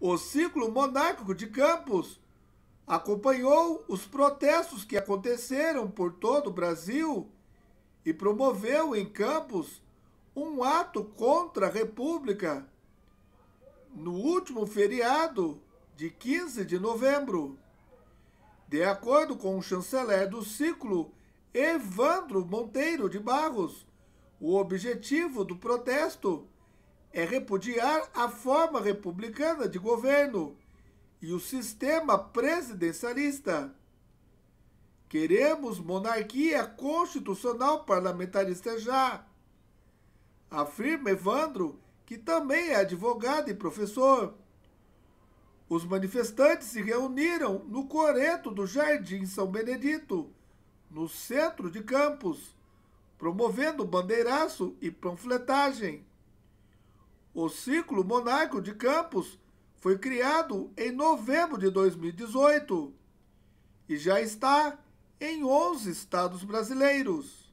O ciclo monárquico de Campos acompanhou os protestos que aconteceram por todo o Brasil e promoveu em Campos um ato contra a República no último feriado de 15 de novembro. De acordo com o chanceler do ciclo, Evandro Monteiro de Barros, o objetivo do protesto é repudiar a forma republicana de governo e o sistema presidencialista. Queremos monarquia constitucional parlamentarista já. Afirma Evandro, que também é advogado e professor. Os manifestantes se reuniram no coreto do Jardim São Benedito, no centro de Campos, promovendo bandeiraço e panfletagem. O ciclo monárquico de Campos foi criado em novembro de 2018 e já está em 11 estados brasileiros.